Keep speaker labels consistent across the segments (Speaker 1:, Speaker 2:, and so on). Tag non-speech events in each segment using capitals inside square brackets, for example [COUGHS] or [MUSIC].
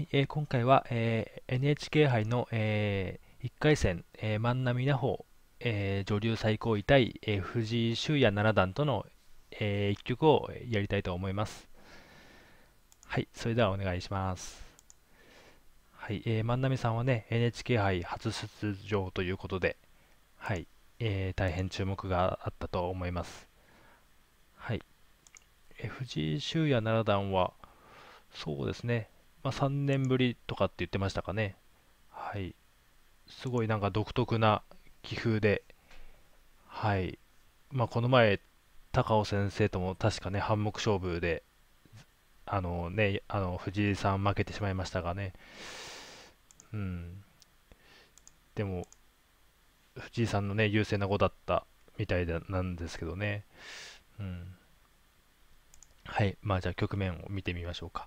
Speaker 1: いえー、今回は、えー、NHK 杯の、えー、1回戦、えー、万波奈穂、えー、女流最高位対、えー、藤井修也七段との、えー、一局をやりたいと思います。はい、それではお願いします。はい、えー、万波さんはね、NHK 杯初出場ということで、はい、えー、大変注目があったと思います。はい、えー、藤井修也七段は、そうですね、まあ、3年ぶりとかって言ってましたかね。はい。すごいなんか独特な気風で、はい。まあ、この前、高尾先生とも確かね、半目勝負で、あのね、あの藤井さん負けてしまいましたがね。うん。でも、藤井さんのね、優勢な碁だったみたいなんですけどね。うん。はい。まあ、じゃあ局面を見てみましょうか。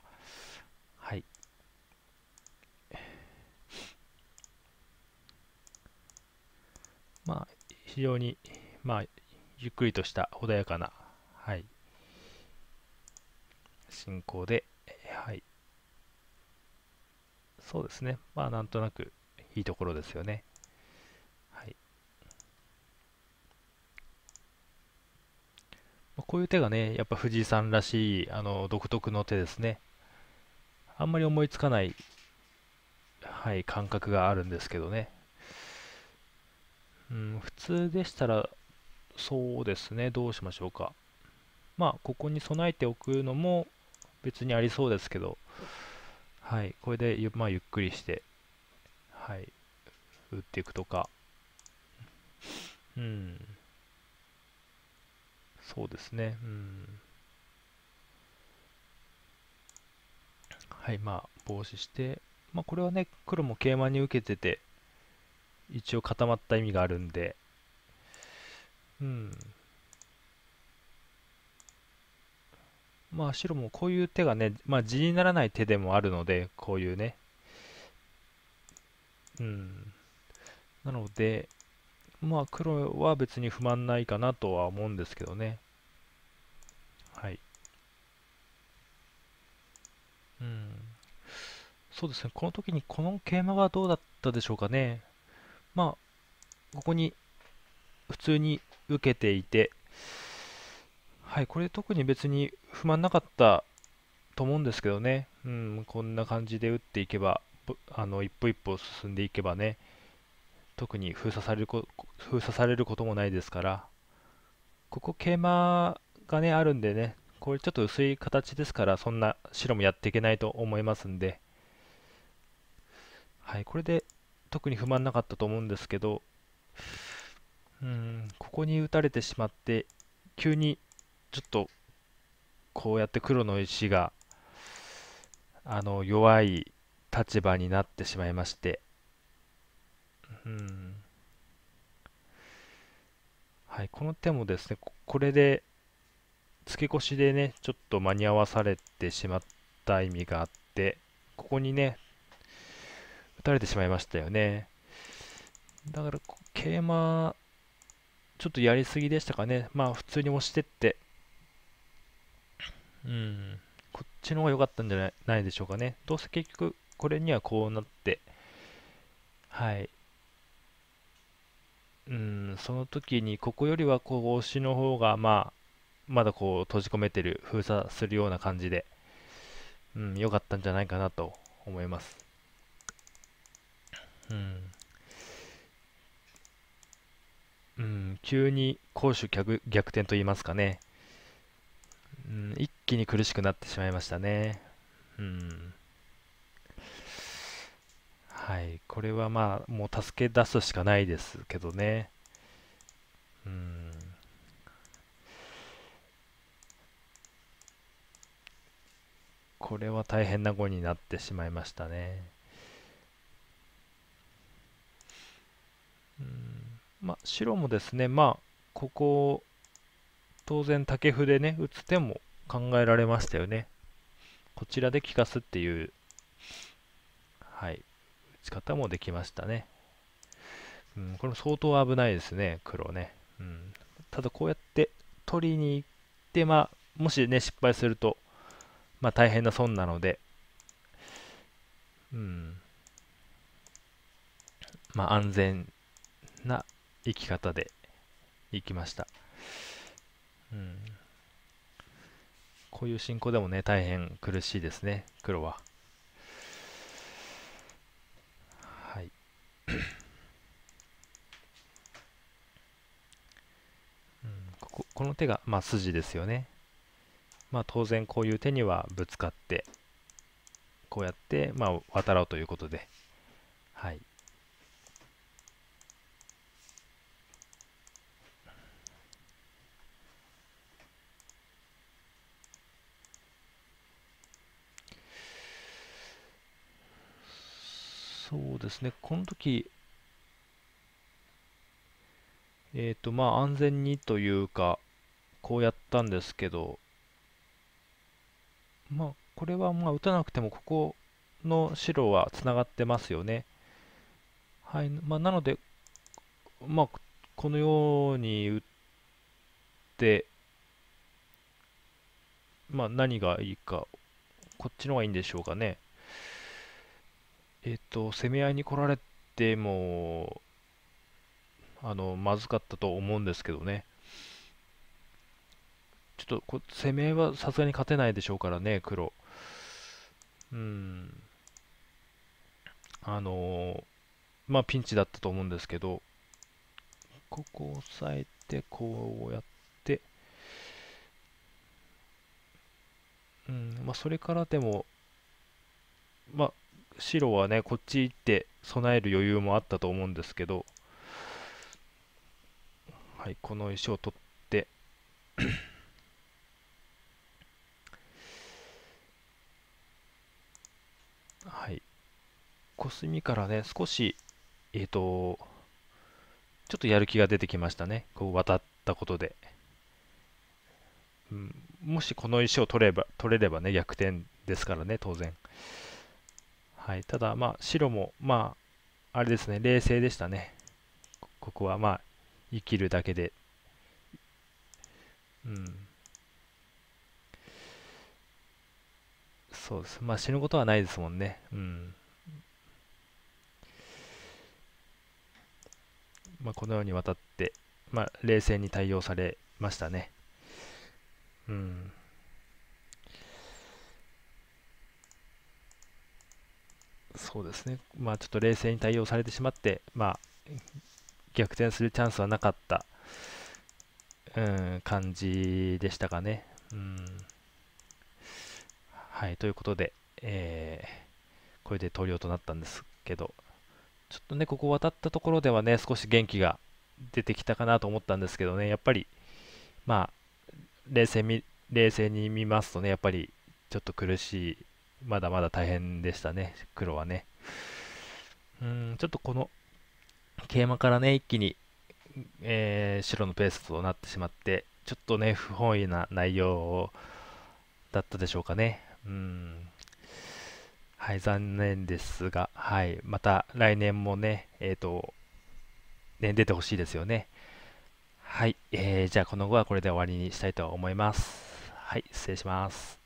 Speaker 1: はい。まあ、非常に、まあ、ゆっくりとした穏やかな、はい、進行で、はい。そうですね。まあ、なんとなくいいところですよね。はい。まあ、こういう手がね、やっぱ藤井さんらしい、あの、独特の手ですね。あんまり思いつかない、はい、感覚があるんですけどね。うん、普通でしたら、そうですね、どうしましょうか。まあ、ここに備えておくのも別にありそうですけど、はい、これでゆ,、まあ、ゆっくりして、はい、打っていくとか、うん、そうですね、うん。はいまあ防止して、まあ、これはね黒も桂馬に受けてて一応固まった意味があるんでうんまあ白もこういう手がね、まあ、地にならない手でもあるのでこういうねうんなのでまあ黒は別に不満ないかなとは思うんですけどねはいうんそうですね、この時にこの桂馬はどうだったでしょうかね。まあ、ここに普通に受けていて、はい、これ特に別に不満なかったと思うんですけどね、うん、こんな感じで打っていけば、あの一歩一歩進んでいけばね、特に封鎖されるこ封鎖されることもないですから、ここ桂馬がね、あるんでね、これちょっと薄い形ですから、そんな白もやっていけないと思いますんで、はい、これで特に不満なかったと思うんですけど、うん、ここに打たれてしまって、急にちょっとこうやって黒の石があの弱い立場になってしまいまして、うん、はい、この手もですね、これで、付け越しでね、ちょっと間に合わされてしまった意味があって、ここにね、たれてしまいましたよね。だから、桂馬、ちょっとやりすぎでしたかね。まあ、普通に押してって、うん、こっちの方が良かったんじゃないでしょうかね。どうせ結局、これにはこうなって、はい。うん、その時に、ここよりは、こう、押しの方が、まあ、まだこう、閉じ込めてる、封鎖するような感じで、うん、良かったんじゃないかなと思います。うん、急に攻守逆逆転と言いますかね、うん、一気に苦しくなってしまいましたね。うんはい、これはまあもう助け出すしかないですけどね。うん。これは大変な碁になってしまいましたね。まあ、白もですね、まあ、ここ、当然竹筆でね、打つ手も考えられましたよね。こちらで利かすっていう、はい、打ち方もできましたね。うん、これも相当危ないですね、黒ね。うん、ただ、こうやって取りに行って、まあ、もしね、失敗すると、まあ、大変な損なので、うん、まあ、安全な生き方で行きました。うん、こういう進行でもね、大変苦しいですね、黒は。はい。この手が、まあ、筋ですよね。まあ、当然こういう手にはぶつかって、こうやって、まあ、渡ろうということで。はい。そうですね、この時、えっ、ー、と、まあ、安全にというか、こうやったんですけど、まあ、これはまあ打たなくても、ここの白はつながってますよね。はい、まあ、なので、まあ、このように打って、まあ、何がいいか、こっちの方がいいんでしょうかね。えっと、攻め合いに来られても、あの、まずかったと思うんですけどね。ちょっと攻めはさすがに勝てないでしょうからね、黒。うん。あのまあ、ピンチだったと思うんですけど、ここを押さえて、こうやって、うん、まあ、それからでも、まあ、白はね、こっち行って備える余裕もあったと思うんですけど、はい、この石を取って [COUGHS] はい、コスミからね、少し、えっ、ー、と、ちょっとやる気が出てきましたね、こう渡ったことで。うん、もしこの石を取れば取れればね、逆転ですからね、当然。はい、ただ、まあ、白も、まあ、あれですね、冷静でしたね。ここは、まあ、生きるだけで。うん。そうです。まあ、死ぬことはないですもんね。うん。まあ、このように渡って、まあ、冷静に対応されましたね。うん。そうですね、まあ、ちょっと冷静に対応されてしまって、まあ、逆転するチャンスはなかった、うん、感じでしたかね。うん、はい、ということで、えー、これで投了となったんですけど、ちょっとね、ここ渡ったところではね、少し元気が出てきたかなと思ったんですけどね、やっぱり、まあ、冷静冷静に見ますとね、やっぱりちょっと苦しいまだまだ大変でしたね、黒はね。うん、ちょっとこの桂馬からね、一気に、えー、白のペースとなってしまって、ちょっとね、不本意な内容だったでしょうかね。うん。はい、残念ですが、はい、また来年もね、えっ、ー、と、ね、出てほしいですよね。はい、えー、じゃあこの後はこれで終わりにしたいと思います。はい、失礼します。